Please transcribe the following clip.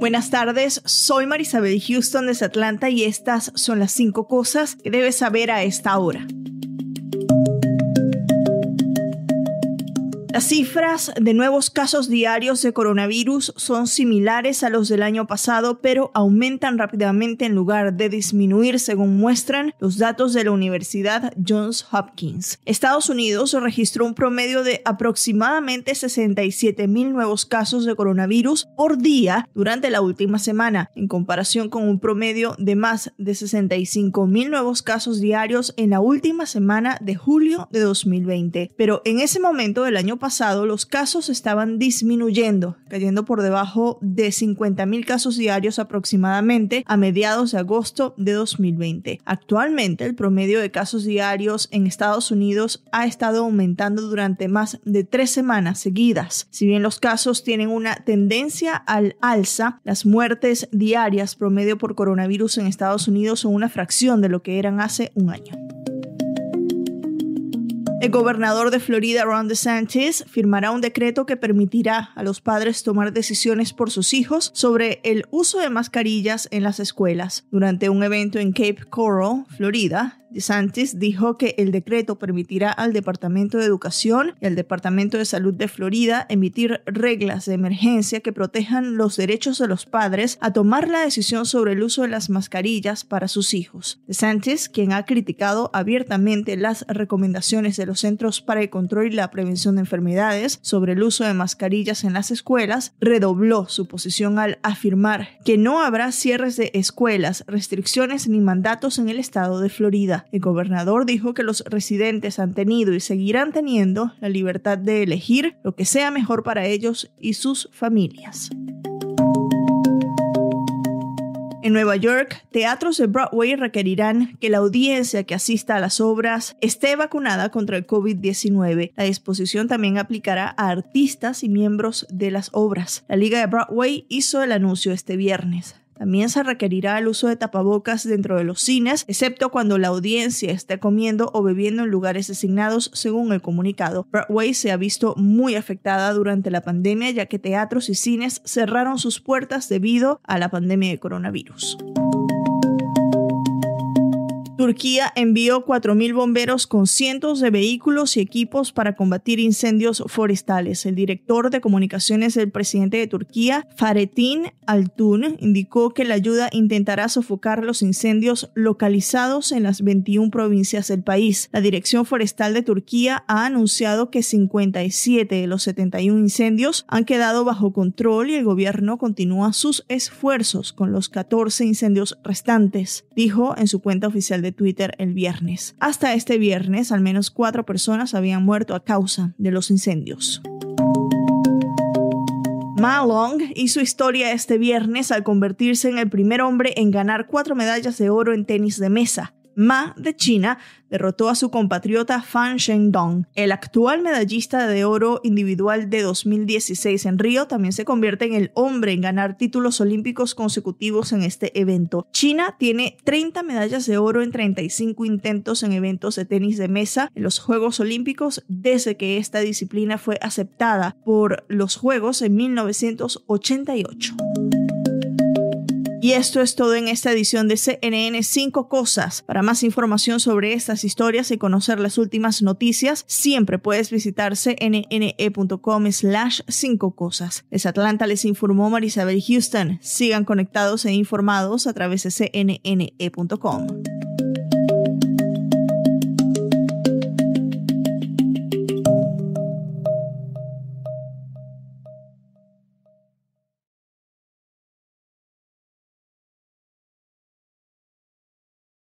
Buenas tardes, soy Marisabel Houston desde Atlanta y estas son las cinco cosas que debes saber a esta hora. Las cifras de nuevos casos diarios de coronavirus son similares a los del año pasado, pero aumentan rápidamente en lugar de disminuir, según muestran los datos de la Universidad Johns Hopkins. Estados Unidos registró un promedio de aproximadamente 67 mil nuevos casos de coronavirus por día durante la última semana, en comparación con un promedio de más de 65 mil nuevos casos diarios en la última semana de julio de 2020. Pero en ese momento del año pasado los casos estaban disminuyendo, cayendo por debajo de 50.000 casos diarios aproximadamente a mediados de agosto de 2020. Actualmente el promedio de casos diarios en Estados Unidos ha estado aumentando durante más de tres semanas seguidas. Si bien los casos tienen una tendencia al alza, las muertes diarias promedio por coronavirus en Estados Unidos son una fracción de lo que eran hace un año. El gobernador de Florida, Ron DeSantis, firmará un decreto que permitirá a los padres tomar decisiones por sus hijos sobre el uso de mascarillas en las escuelas. Durante un evento en Cape Coral, Florida, DeSantis dijo que el decreto permitirá al Departamento de Educación y al Departamento de Salud de Florida emitir reglas de emergencia que protejan los derechos de los padres a tomar la decisión sobre el uso de las mascarillas para sus hijos. DeSantis, quien ha criticado abiertamente las recomendaciones de los Centros para el Control y la Prevención de Enfermedades sobre el uso de mascarillas en las escuelas, redobló su posición al afirmar que no habrá cierres de escuelas, restricciones ni mandatos en el estado de Florida el gobernador dijo que los residentes han tenido y seguirán teniendo la libertad de elegir lo que sea mejor para ellos y sus familias. En Nueva York, teatros de Broadway requerirán que la audiencia que asista a las obras esté vacunada contra el COVID-19. La disposición también aplicará a artistas y miembros de las obras. La Liga de Broadway hizo el anuncio este viernes. También se requerirá el uso de tapabocas dentro de los cines, excepto cuando la audiencia esté comiendo o bebiendo en lugares designados, según el comunicado. Broadway se ha visto muy afectada durante la pandemia, ya que teatros y cines cerraron sus puertas debido a la pandemia de coronavirus. Turquía envió 4.000 bomberos con cientos de vehículos y equipos para combatir incendios forestales. El director de comunicaciones del presidente de Turquía, Faretin Altun, indicó que la ayuda intentará sofocar los incendios localizados en las 21 provincias del país. La Dirección Forestal de Turquía ha anunciado que 57 de los 71 incendios han quedado bajo control y el gobierno continúa sus esfuerzos con los 14 incendios restantes, dijo en su cuenta oficial de Twitter el viernes. Hasta este viernes, al menos cuatro personas habían muerto a causa de los incendios. Ma Long hizo historia este viernes al convertirse en el primer hombre en ganar cuatro medallas de oro en tenis de mesa. Ma de China derrotó a su compatriota Fan Shengdong. El actual medallista de oro individual de 2016 en Río también se convierte en el hombre en ganar títulos olímpicos consecutivos en este evento. China tiene 30 medallas de oro en 35 intentos en eventos de tenis de mesa en los Juegos Olímpicos desde que esta disciplina fue aceptada por los Juegos en 1988. Y esto es todo en esta edición de CNN 5 Cosas. Para más información sobre estas historias y conocer las últimas noticias, siempre puedes visitar cnne.com slash 5 cosas. Desde Atlanta les informó Marisabel Houston. Sigan conectados e informados a través de cnne.com.